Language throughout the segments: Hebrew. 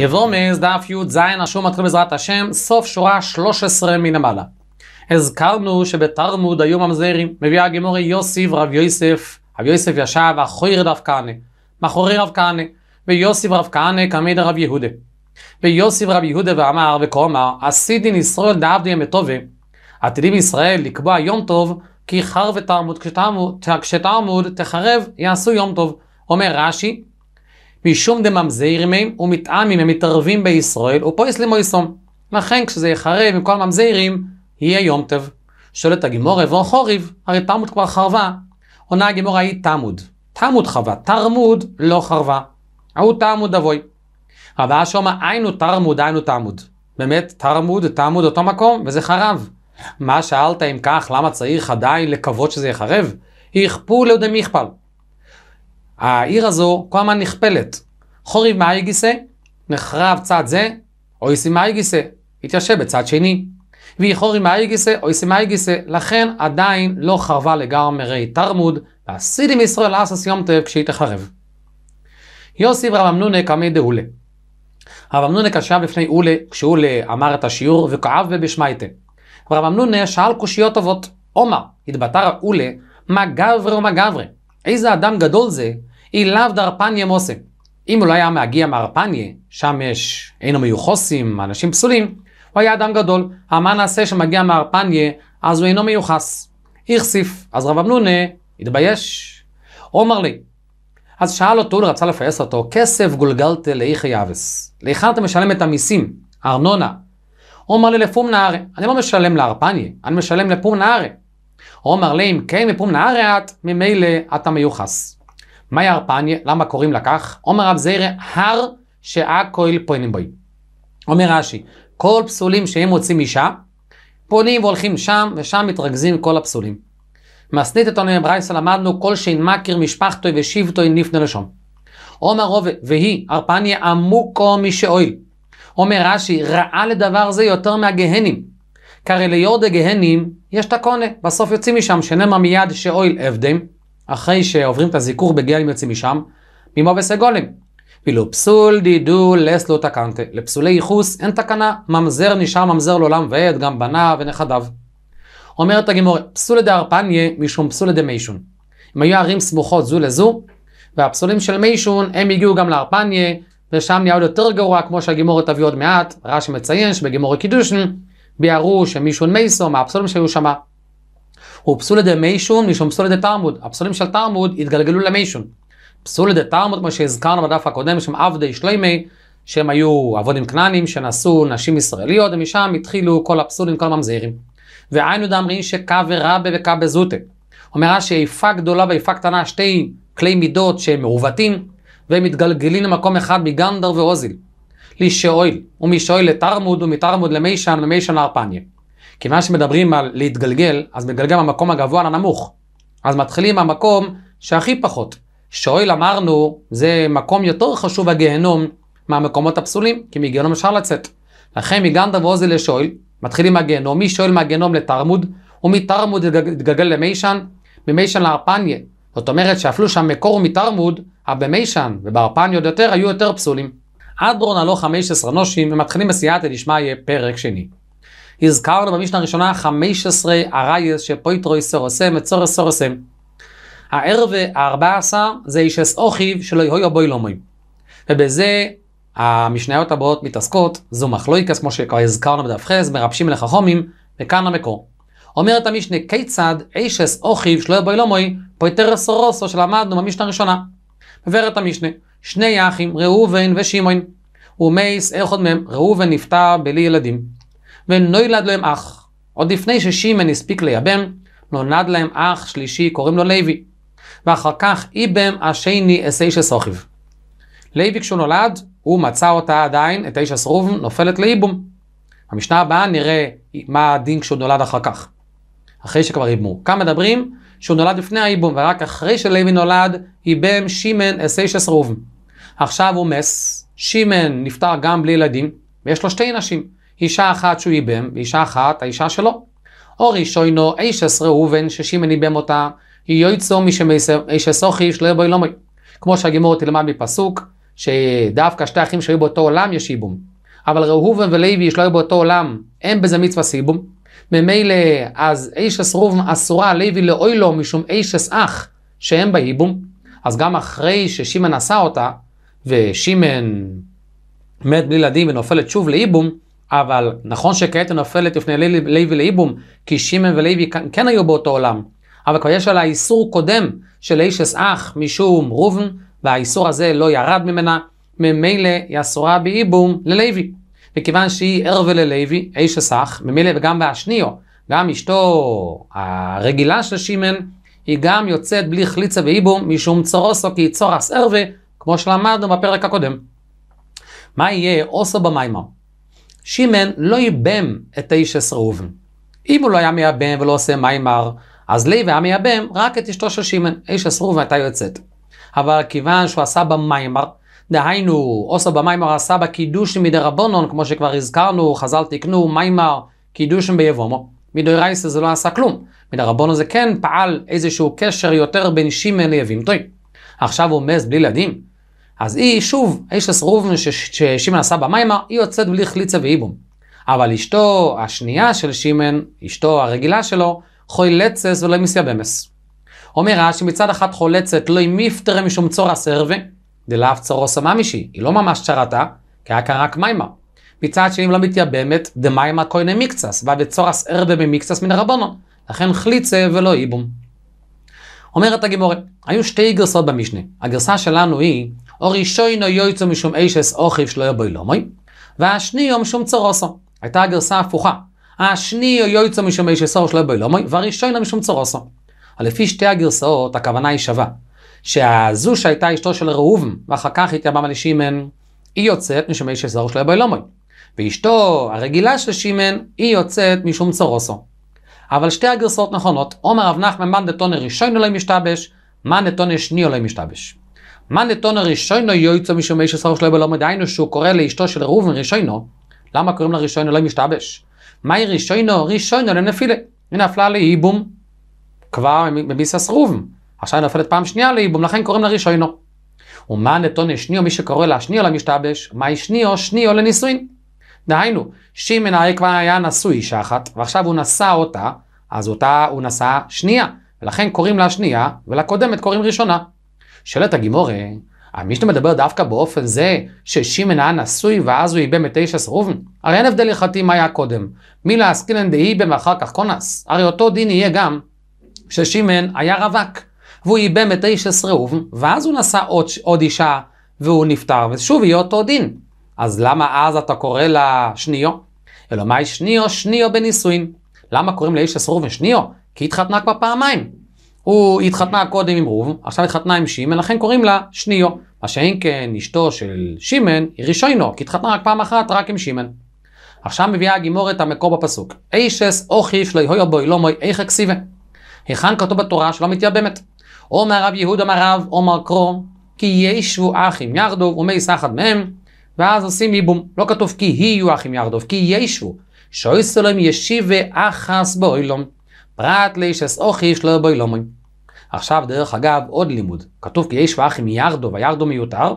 יברומז, דף י"ז, השום מתחיל בעזרת השם, סוף שורה 13 מן המעלה. הזכרנו שבתרמוד היו ממזרים, מביא הגמורי יוסיב רב יוסף, רב יוסף ישב אחורי רב כהנא, מאחורי רב כהנא, ויוסיב רב כהנא כמידי רב יהודה. ויוסיב רב יהודה ואמר וכאמר, עשידין ישראל דעבדיה מטובה, עתידים ישראל לקבוע יום טוב, כי חרב תרמוד, כשתרמוד תחרב, יעשו יום טוב. אומר רש"י, משום דממזיר מהם ומטעמים הם מתערבים בישראל ופויס למויסום. לכן כשזה יחרב עם כל הממזירים, יהיה יום טב. שואלת הגימור אבור חוריב, הרי תלמוד כבר חרבה. עונה הגימור ההיא תלמוד. תלמוד חרבה, תרמוד לא חרבה. ההוא תלמוד אבוי. רב אשר אומר, היינו תרמוד, היינו תלמוד. באמת, תרמוד ותלמוד אותו מקום, וזה חרב. מה שאלת אם כך, למה צריך עדיין לקוות שזה יחרב? יכפו לו דמיכפל. העיר הזו כל הזמן נכפלת. חורי מאי נחרב צד זה, אוי יסימאי גיסא, התיישב בצד שני. ואי חורי מאי אוי או לכן עדיין לא חרבה לגמרי תרמוד, והסידים ישראל אסס יום טב כשהיא תחרב. יוסי ורב אמנונה קמי דאולה. רב אמנונה קשב לפני אולה, כשאולה אמר את השיעור, וכאב בבשמייטה. רב אמנונה שאל קושיות טובות, עומר, התבטא אולה, מה גברי ומה גברי, איזה אדם גדול זה, היא לאו דרפניה מוסה. אם הוא לא היה מגיע מהרפניה, שם יש אינו מיוחסים, אנשים פסולים, הוא היה אדם גדול. המה נעשה שמגיע מהרפניה, אז הוא אינו מיוחס. איכסיף, אז רב אמנונה התבייש. עומר לי. אז שאל אותו, רצה לפייס אותו, כסף גולגלת לאיכי אבס. להיכן אתה משלם את המיסים, ארנונה. עומר לי לפום נהרי, אני לא משלם לארפניה, אני משלם לפום נהרי. עומר לי, אם כן מפום נהרי את, ממילא אתה מיוחס. מהי הרפניה? למה קוראים לה כך? אומר רב זיירה, הר שהכהל פונים בוי. אומר רש"י, כל פסולים שהם מוצאים אישה, פונים והולכים שם, ושם מתרכזים כל הפסולים. מסנית את עונן ברייסה למדנו כל שאין מכיר משפחתוי ושיבתוי נפנה לשום. עומר רובה, והיא, הרפניה עמוקו משאויל. אומר רש"י, רעה לדבר זה יותר מהגהנים. כי הרי ליורדי גהנים יש תקונה, בסוף יוצאים משם, שנאמר מיד שאויל עבדים. אחרי שעוברים את הזיכור אם יוצאים משם, ממה וסגולים. ואילו פסול דידו לס לא תקנטה. לפסולי ייחוס אין תקנה, ממזר נשאר ממזר לעולם ועד, גם בנה ונכדיו. אומרת הגימור, פסולי ארפניה משום פסולי מיישון. אם היו ערים סמוכות זו לזו, והפסולים של מיישון הם הגיעו גם לארפניה, ושם נהיה עוד יותר גרוע, כמו שהגימורת תביא עוד מעט, רש"י מציין שבגימורת קידושין ביארו שמישון מייסו מהפסולים שהיו שמה. הוא פסול פסולד מיישון משום פסול פסולד תרמוד. הפסולים של תרמוד התגלגלו למיישון. פסול פסולד תרמוד, כמו שהזכרנו בדף הקודם, שם עבדי שלימי, שהם היו עבודים כנענים שנשאו נשים ישראליות, ומשם התחילו כל הפסולים, כל הממזרים. והיינו דאמרין שקווה רבה וקווה זוטה. אומר רש"י, איפה גדולה ואיפה קטנה, שתי כלי מידות שהם מעוותים, והם מתגלגלים למקום אחד מגנדר ואוזיל. לישאויל, ומישאויל לתרמוד, ומתרמוד למישן, ומישן לארפניה. כיוון שמדברים על להתגלגל, אז מתגלגל מהמקום הגבוה לנמוך. אז מתחילים מהמקום שהכי פחות. שאוהל אמרנו, זה מקום יותר חשוב הגיהנום מהמקומות הפסולים, כי מגיהנום אפשר לצאת. לכן מגנדה ועוזי לשאול, מתחילים מהגיהנום, מי שואל מהגיהנום לתרמוד, ומתרמוד התגלגל למיישן, ממיישן לארפניה. זאת אומרת שאפילו שהמקור הוא מתרמוד, הבמיישן במישן ובארפניה עוד יותר היו יותר פסולים. עד רון הלוך 15 נושים, ומתחילים בסייעתא דשמיא פרק שני. הזכרנו במשנה הראשונה 15 ארייס שפויטרו איסור עושה, מצור איסור עושה. הערב ה-14 זה אישס אוכיב שלא יהוי או בוי לא מוי. ובזה המשניות הבאות מתעסקות, זו מחלויקס, כמו שכבר הזכרנו בדף חס, מרבשים מלך החומים, וכאן המקור. אומרת המשנה, כיצד אישס אוכיב שלא יהוי בוי לא מוי פויטר סורוסו שלמדנו במשנה הראשונה. עוברת המשנה, שני אחים ראובן ושמעון. ומייס, איך עוד מהם, ראובן נפטר בלי ילדים. ונולד להם אח. עוד לפני ששימן הספיק לייבם, נולד להם אח שלישי, קוראים לו לוי. ואחר כך איבם השני אס אסי שסוכיב. לוי כשהוא נולד, הוא מצא אותה עדיין, את האיש הסרוב, נופלת לאיבום. במשנה הבאה נראה מה הדין כשהוא נולד אחר כך. אחרי שכבר איבמו. כאן מדברים שהוא נולד לפני האיבום, ורק אחרי שלוי נולד, איבם שימן אס אסי שסרוב. עכשיו הוא מס, שימן נפטר גם בלי ילדים, ויש לו שתי נשים. אישה אחת שהוא איבם, ואישה אחת האישה שלו. אורי שוינו איש עשרה ראובן ששימן ניבם אותה, יויצו משמייסר איש אסוכי שלא יבואי לומי. כמו שהגימור תלמד מפסוק, שדווקא שתי אחים שהיו באותו עולם יש איבום. אבל ראובן ולוי שלא היו באותו עולם, אין בזה מצווה סיבום. ממילא אז איש עשרה אסרוב אסורה לוי לאוי לו משום איש אח, שאין בה איבום. אז גם אחרי ששמעון עשה אותה, ושמעון מת בלי ילדים ונופלת שוב לאיבום, אבל נכון שכעת נופלת לפני לוי ולייבום, כי שמעון ולוי כן היו באותו עולם, אבל כבר יש עליה איסור קודם של איש אסאח משום רובן, והאיסור הזה לא ירד ממנה, ממילא היא אסורה באיבום ללוי. מכיוון שהיא ערבה ללוי, איש אסאח, ממילא וגם באשניו, גם אשתו הרגילה של שמעון, היא גם יוצאת בלי חליצה ואיבום משום צורוסו כי היא צורס ערבה, כמו שלמדנו בפרק הקודם. מה יהיה אוסו במיימר? שמן לא ייבם את האיש השרוב. אם הוא לא היה מייבם ולא עושה מיימר, אז לוי היה מייבם רק את אשתו של שמן, האיש השרוב הייתה יוצאת. אבל כיוון שהוא עשה במיימר, דהיינו, עושה במיימר עשה בקידוש רבונון, כמו שכבר הזכרנו, חז"ל תיקנו, מיימר, קידוש ביבומו. מדאורייסא זה לא עשה כלום. מדי מדרבנו זה כן פעל איזשהו קשר יותר בין שמן ליבים טועים. עכשיו הוא מס בלי ילדים, אז היא, שוב, האיש הסרוב ששימן עשה במימה, היא יוצאת בלי חליצה ואיבום. אבל אשתו השנייה של שימן, אשתו הרגילה שלו, חולצס ולא מסיע במס. אומר רש"י, מצד אחת חולצת לא עם מיפטרה משום צורע סרווה, דלאו צורוסה ממישי, היא לא ממש צרתה, כי היה כאן רק מימה. מצד שני, אם לא מתייבמת, דמיימה כהנה מקצס, ועד ודצורס ארבה ממקצס מן הרבונו. לכן חליצה ולא איבום. אומרת הגימורת, היו שתי גרסות במשנה. הגרסה שלנו היא הראשונו יויצו משום אשס אוכיב שלא יבואי לומוי, לא והשניו משום צורוסו. הייתה הגרסה הפוכה. השניו יויצו משום אשס אוכיב שלא יבואי לומוי, לא והראשונו משום צורוסו. לפי שתי הגרסאות הכוונה היא שווה. שהזו שהייתה אשתו של ראובן, ואחר כך התייבם לשימן, היא יוצאת משום אשס אוכיב שלא יבואי לומוי. לא ואשתו הרגילה של שימן, היא יוצאת משום צורוסו. אבל שתי הגרסאות נכונות. עומר רב נחמן מאן ראשון אולי משתבש, מאן דתונה שני אולי משתבש. מה נתון הראשונו יועצו משום איש עשרה שלו בלומד, דהיינו שהוא קורא לאשתו של ראובן ראשונו, למה קוראים לה ראשונו לא משתבש? מהי ראשונו? ראשונו לנפילה. היא נפלה לאיבום כבר מביסס ראובן. עכשיו היא נופלת פעם שנייה לאיבום, לכן קוראים לה ראשונו. ומה נתון השניאו, מי שקורא לה שניאו למשתבש, מהי שניאו? שניאו לנישואין. דהיינו, שמן הרי כבר היה נשוא אישה אחת, ועכשיו הוא נשא אותה, אז אותה הוא נשא שנייה, ולכן קוראים לה שנייה, ולקודמת קוראים ראשונה. שואלת הגימורה, אה, המשנה מדבר דווקא באופן זה ששימן היה נשוי ואז הוא איבא מתשע תשע סרובן? הרי אין הבדל הלכתי מה היה קודם. מי עסקינן דאיבם ואחר כך קונס. הרי אותו דין יהיה גם ששימן היה רווק, והוא איבא מתשע תשע סרובן, ואז הוא נשא עוד, עוד אישה והוא נפטר, ושוב יהיה אותו דין. אז למה אז אתה קורא לה שניו? אלא מאי שניו, שניו בנישואין. למה קוראים לאיש הסרובן שניו? כי התחתנה כבר פעמיים. הוא התחתנה קודם עם רוב, עכשיו התחתנה עם שמן, לכן קוראים לה שניו. מה שאם כן אשתו של שמן היא רישיינו, כי התחתנה רק פעם אחת רק עם שמן. עכשיו מביאה הגימור את המקור בפסוק. אישס אוכי שלוי הויו בוי לא מוי איך אקסיבה. היכן כתוב בתורה שלא מתייבמת. אומר רב יהודה מרב, אומר קרו, כי ישבו אחים ירדוב ומי סחד מהם, ואז עושים ייבום. לא כתוב כי יהיו אחים ירדוב, כי ישבו. שויסלום ישיב ואחס באוילום. פרט לאישס אוכי שלוי בוי לא מוי. עכשיו, דרך אגב, עוד לימוד. כתוב כי איש ואחים ירדוב, הירדוב מיותר?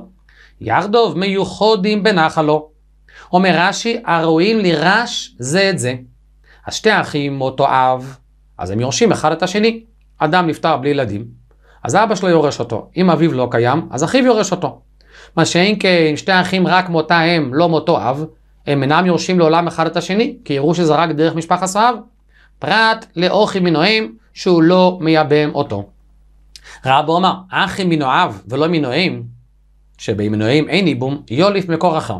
ירדוב מיוחדים בנחלו. אומר רש"י, הראויים לירש זה את זה. אז שתי אחים אותו אב, אז הם יורשים אחד את השני. אדם נפטר בלי ילדים, אז אבא שלו יורש אותו. אם אביו לא קיים, אז אחיו יורש אותו. מה שאם כן, שתי אחים רק מאותה אם, לא מאותו אב, הם אינם יורשים לעולם אחד את השני, כי יראו שזה רק דרך משפחת סואב. פרט לאוכי מנועים שהוא לא מייבם אותו. רבו אמר, אחי מנואיו ולא מנועים, שבמנועים אין ייבום, יוליף מקור אחר.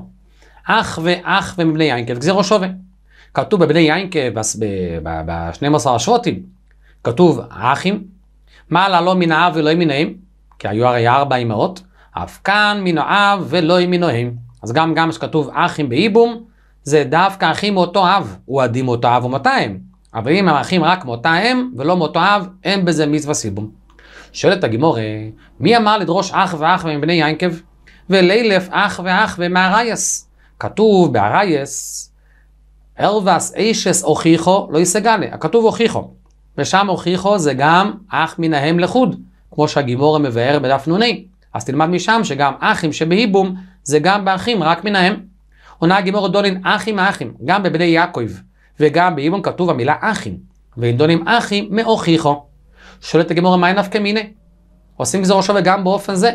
אח ואח ומבני יינקב, גזירו שווה. כתוב בבני יינקב, ב-12 השבוטים, כתוב אחים, מעלה לא מן ולא מנועים, כי היו הרי ארבע אמהות, אף כאן מנואיו ולא מנועים. אז גם גם שכתוב אחים באיבום, זה דווקא אחים מאותו אב, אוהדים מאותו אב ומאותה אם. אבל אם הם אחים רק מאותה אם ולא מאותו אב, אין בזה מצווה סיבום. שואלת הגמורה, מי אמר לדרוש אח ואח מבני ינקב? ולילף אח ואח ומארייס. כתוב בארייס, ארווס אישס הוכיחו לא יסגלה. הכתוב הוכיחו. ושם הוכיחו זה גם אח מנהם לחוד, כמו שהגימורה מבאר בדף נ"ה. אז תלמד משם שגם אחים שבהיבום זה גם באחים, רק מנהם. עונה הגימורה דולין אחים אחים, גם בבני יעקב, וגם בהיבום כתוב המילה אחים. ואין אחים מאוכיחו. שואלת הגמורה, מה אין אף כמיני? עושים גזור שווה גם באופן זה.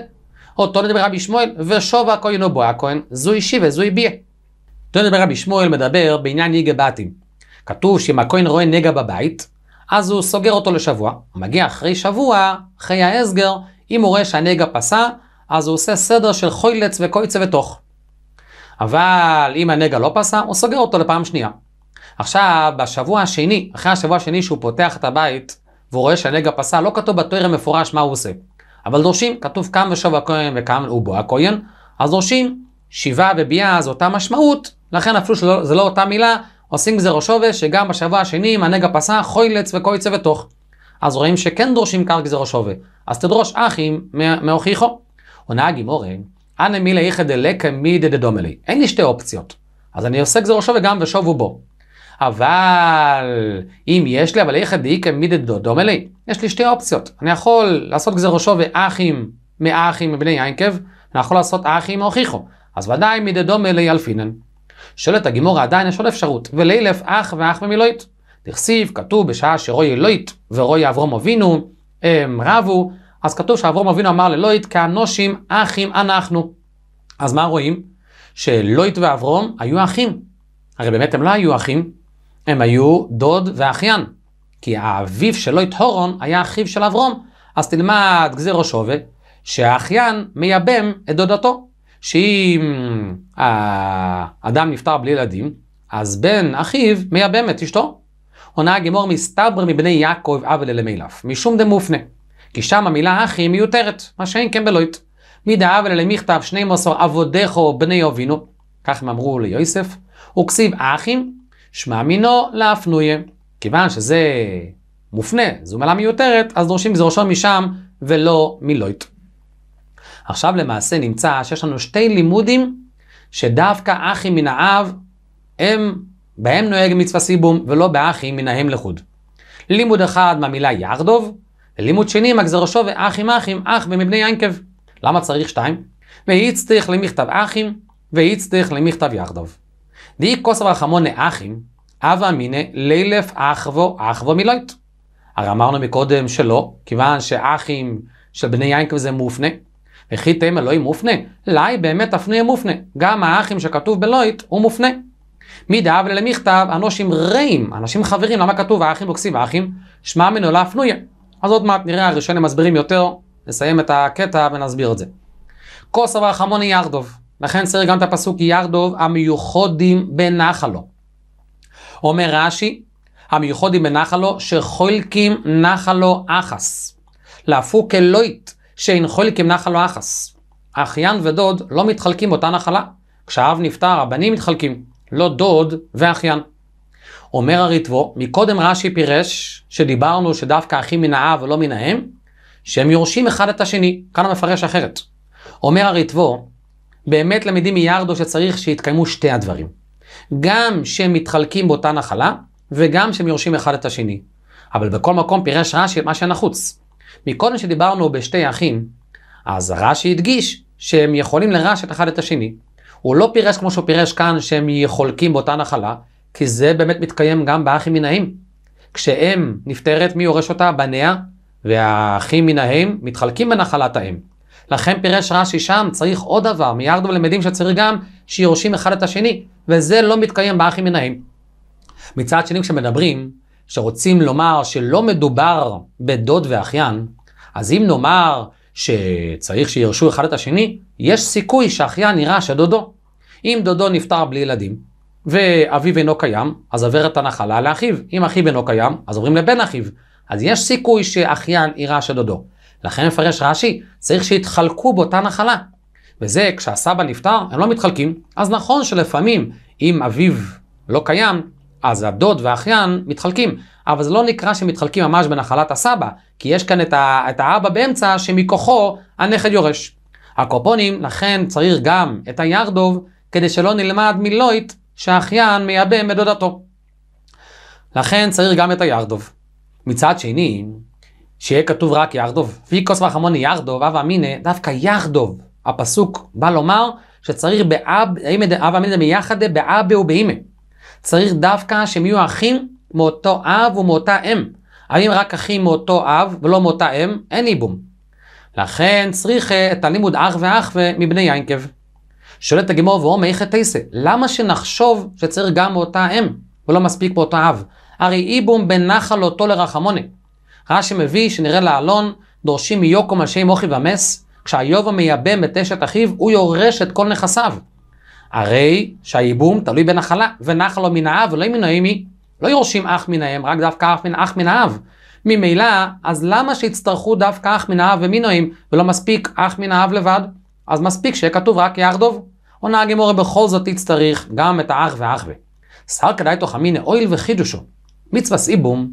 אותו נדבר רבי שמואל, ושוב הכהן או בו הכהן, זו אישי וזו הביעה. אותו נדבר רבי שמואל מדבר בעניין נגע בתים. כתוב שאם הכהן רואה נגע בבית, אז הוא סוגר אותו לשבוע. הוא מגיע אחרי שבוע, אחרי ההסגר, אם הוא רואה שהנגע פסע, אז הוא עושה סדר של חוילץ וקויצה ותוך. אבל אם הנגע לא פסע, הוא סוגר אותו לפעם שנייה. עכשיו, בשבוע השני, אחרי השבוע השני שהוא פותח את הבית, והוא רואה שהנגע פסל, לא כתוב בתואר מפורש מה הוא עושה. אבל דורשים, כתוב כמה שוב הכהן וכמה הוא ובוא הכהן, אז דורשים שיבה וביאה זו אותה משמעות, לכן אפילו שזה לא אותה מילה, עושים גזירו שובש, שגם בשבוע השני אם הנגע פסה, חוילץ וקויצה ותוך. אז רואים שכן דורשים כאן גזירו שווה, אז תדרוש אחים מהוכיחו. עונה עם אנא מילא איכא דלקא מידי דדומלי. אין לי שתי אופציות. אז אני עושה גזירו שווה גם ושובו בו. אבל אם יש לי, אבל איך הדאיק עמידת דודו מלא. יש לי שתי אופציות. אני יכול לעשות גזירושו ואחים מאחים מבני יינקב, אני יכול לעשות אחים הוכיחו. אז ודאי מדדו מלא אלפינן. שואלת הגימורה עדיין יש עוד אפשרות, ולילף אח ואח ממילואית. דכסיב, כתוב בשעה שרוי אלוהית ורוי אברום אבינו, הם רבו, אז כתוב שאברום אבינו אמר ללוהית, כאנושים אחים אנחנו. אז מה רואים? שלוהית ואברום היו אחים. הרי באמת הם לא היו אחים, הם היו דוד ואחיין, כי האביו של לויט הורון היה אחיו של אברום. אז תלמד גזירו שווה, שהאחיין מייבם את דודתו, שאם האדם אה, נפטר בלי ילדים, אז בן אחיו מייבם את אשתו. עונה הגמור מסתבר מבני יעקב אבל מילף, משום דמופנה. כי שם המילה אחי מיותרת, מה שאין כן בלויט. מידא אבל מכתב שנים עשר עבודךו בני יובינו, כך הם אמרו ליוסף, וכסיב אחים שמע מינו לאפנויה. כיוון שזה מופנה, זו מילה מיותרת, אז דורשים מזה ראשון משם ולא מלויט. עכשיו למעשה נמצא שיש לנו שתי לימודים שדווקא אחי מן האב, הם, בהם נוהג מצווה סיבום ולא באחי מן האם לחוד. לימוד אחד מהמילה ירדוב, ולימוד שני מהגזרשו ואחים אחים, אח ומבני ינקב. למה צריך שתיים? ואיצטריך למכתב אחים, ואיצטריך למכתב ירדוב. דאי כוס רחמון לאחים, הווה אמיני לילף אחוו אחוו מילוית. הרי אמרנו מקודם שלא, כיוון שאחים של בני יין כזה מופנה. וכי תהם אלוהים לא מופנה, לאי באמת הפניה מופנה. גם האחים שכתוב בלויט הוא מופנה. מדאב למכתב אנושים רעים, אנשים חברים, למה כתוב האחים וכסיב האחים? שמע מנו לא אפנויה. אז עוד מעט נראה הראשון הם מסבירים יותר, נסיים את הקטע ונסביר את זה. כוס אבר חמוני ירדוב. לכן צריך גם את הפסוק ירדוב המיוחדים בנחלו. אומר רש"י, המיוחדים בנחלו, שחולקים נחלו אחס. להפוך כלואית שאין חולקים נחלו אחס. אחיין ודוד לא מתחלקים באותה נחלה. כשהאב נפטר, הבנים מתחלקים, לא דוד ואחיין. אומר הריטבו, מקודם רש"י פירש, שדיברנו שדווקא אחים מן האב ולא מן האם, שהם יורשים אחד את השני, כאן המפרש אחרת. אומר הריטבו, באמת למדים מיארדו שצריך שיתקיימו שתי הדברים. גם שהם מתחלקים באותה נחלה, וגם שהם יורשים אחד את השני. אבל בכל מקום פירש רש"י מה שנחוץ. מקודם שדיברנו בשתי אחים, אז רש"י הדגיש שהם יכולים לרשת אחד את השני. הוא לא פירש כמו שהוא פירש כאן שהם חולקים באותה נחלה, כי זה באמת מתקיים גם באחים מן מנהים. כשאם נפטרת, מי יורש אותה? בניה, והאחים מן מנהים מתחלקים בנחלת האם. לכן פירש רש"י שם, צריך עוד דבר, מיארדו למדים שצריך גם שיורשים אחד את השני, וזה לא מתקיים באחים מנעים. מצד שני, כשמדברים, שרוצים לומר שלא מדובר בדוד ואחיין, אז אם נאמר שצריך שירשו אחד את השני, יש סיכוי שאחיין יראה שדודו. אם דודו נפטר בלי ילדים, ואביו אינו קיים, אז את הנחלה לאחיו. אם אחיו אינו קיים, אז עוברים לבן אחיו. אז יש סיכוי שאחיין יראה שדודו. לכן מפרש רש"י, צריך שיתחלקו באותה נחלה. וזה, כשהסבא נפטר, הם לא מתחלקים. אז נכון שלפעמים, אם אביו לא קיים, אז הדוד והאחיין מתחלקים. אבל זה לא נקרא שמתחלקים ממש בנחלת הסבא, כי יש כאן את, ה, את האבא באמצע שמכוחו הנכד יורש. הקופונים, לכן צריך גם את הירדוב, כדי שלא נלמד מלויט שהאחיין מייבם את דודתו. לכן צריך גם את הירדוב. מצד שני, שיהיה כתוב רק יחדוב. פי כוס וחמוני יחדוב, אב אמינא, דווקא יחדוב. הפסוק בא לומר שצריך באב, הווה אמינא מיחדה באבה ובאימא. צריך דווקא שהם יהיו אחים מאותו אב ומאותה אם. האם רק אחים מאותו אב ולא מאותה אם, אין איבום. לכן צריך אה, את הלימוד אח ואח ומבני יינקב. שואלת הגמור ואומר איך את תעשה, למה שנחשוב שצריך גם מאותה אם ולא מספיק מאותו אב? הרי איבום בין נחל אותו לרחמוני. רש"י מביא שנראה לאלון דורשים מיוקום אנשי מוחי ומס, כשהיובה מייבם את אשת אחיו, הוא יורש את כל נכסיו. הרי שהייבום תלוי בנחלה, ונחל לו מן האב ולא מן האמי. לא יורשים אח מן האם, רק דווקא אח מן, אח מן האב. ממילא, אז למה שיצטרכו דווקא אח מן האב ומינואים, ולא מספיק אח מן האב לבד? אז מספיק שיהיה כתוב רק יחדוב. עונה הגימורה בכל זאת תצטריך גם את האח והאחווה. שר כדאי תוך אמינא אויל וחידושו. מצווה סיבום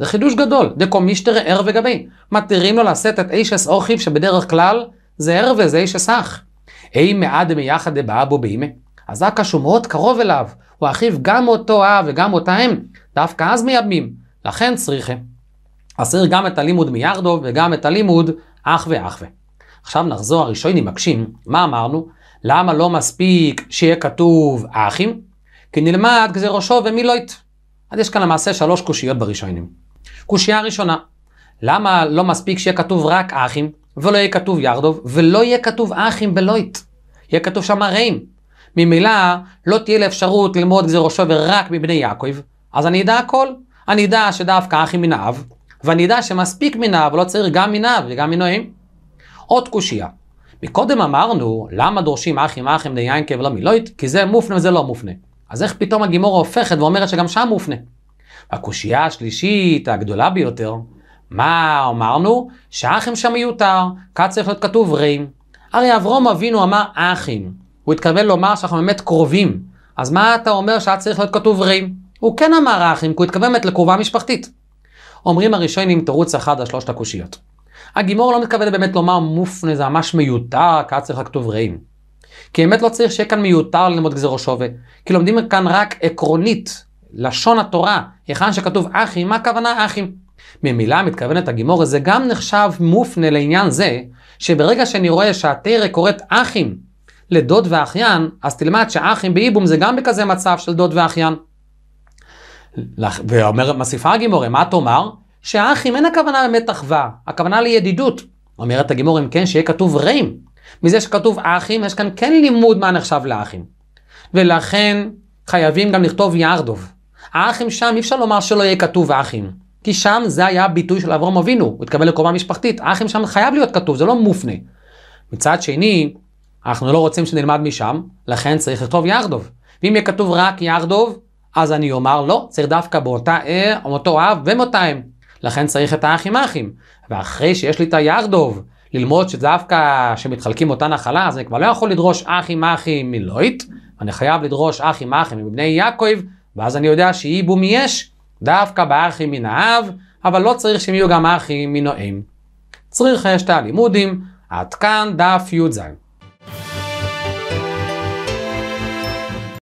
זה חידוש גדול, דקומישטר ער וגבי. מתירים לו לשאת את אישס אורחיב שבדרך כלל זה ער וזה אישס אח. אי מעד דמיחד דבאבו בימה. אז אכ"א שהוא מאוד קרוב אליו, הוא אחיו גם אותו אב אה וגם אותה אם, דווקא אז מייבמים, לכן צריכה. אסיר גם את הלימוד מירדו וגם את הלימוד אח ואחווה. עכשיו נחזור הראשון עם מקשים, מה אמרנו? למה לא מספיק שיהיה כתוב אחים? כי נלמד גזירושו ומילוית. אז יש כאן למעשה שלוש קושיות בראשונים. קושייה ראשונה, למה לא מספיק שיהיה כתוב רק אחים, ולא יהיה כתוב ירדוב, ולא יהיה כתוב אחים בלויט? יהיה כתוב שם רעים. ממילא לא תהיה לאפשרות ללמוד גזירו שובר רק מבני יעקב, אז אני אדע הכל. אני אדע שדווקא אחים מן האב, ואני אדע שמספיק מן האב, לא צריך גם מן האב וגם מן מנועים. עוד קושייה. מקודם אמרנו, למה דורשים אחים אחים דיין ולא מלויט? כי זה מופנה וזה לא מופנה. אז איך פתאום הגימורה הופכת ואומרת שגם שם מופנה? הקושייה השלישית, הגדולה ביותר, מה אמרנו? שאחים שם מיותר, כאן צריך להיות כתוב רים. הרי אברום אבינו אמר אחים, הוא התכוון לומר שאנחנו באמת קרובים, אז מה אתה אומר שהיה צריך להיות כתוב רים? הוא כן אמר אחים, כי הוא התכוון באמת לקרובה משפחתית. אומרים הראשונים תירוץ אחד על שלושת הקושיות. הגימור לא מתכוון באמת לומר מופנה, זה ממש מיותר, כי היה צריך לכתוב רעים. כי באמת לא צריך שיהיה כאן מיותר ללמוד גזירו שווה, כי לומדים כאן רק עקרונית לשון התורה, היכן שכתוב אחים, מה הכוונה אחים? ממילה מתכוונת הגימור, זה גם נחשב מופנה לעניין זה, שברגע שאני רואה שהתרא קוראת אחים לדוד ואחיין, אז תלמד שאחים באיבום זה גם בכזה מצב של דוד ואחיין. ואומר, מסיפה הגימור, מה תאמר? שאחים אין הכוונה באמת אחווה, הכוונה לידידות. אומרת הגימור, אם כן, שיהיה כתוב רעים. מזה שכתוב אחים, יש כאן כן לימוד מה נחשב לאחים. ולכן חייבים גם לכתוב ירדוב. האחים שם, אי אפשר לומר שלא יהיה כתוב האחים. כי שם זה היה הביטוי של אברהם אבינו, הוא התקבל לקרובה משפחתית. האחים שם חייב להיות כתוב, זה לא מופנה. מצד שני, אנחנו לא רוצים שנלמד משם, לכן צריך לכתוב יחדוב. ואם יהיה כתוב רק יחדוב, אז אני אומר לא, צריך דווקא באותה אה, אותו אב ומאותה אם. לכן צריך את האחים האחים. ואחרי שיש לי את היחדוב, ללמוד שדווקא שמתחלקים אותה נחלה, אז אני כבר לא יכול לדרוש אחים אחים מלואית, אני חייב לדרוש אחים אחים מבני יעקב, ואז אני יודע שייבום יש דווקא בארכי מן האב, אבל לא צריך שהם יהיו גם ארכי מנועם. צריך יש את הלימודים, עד כאן דף י"ז.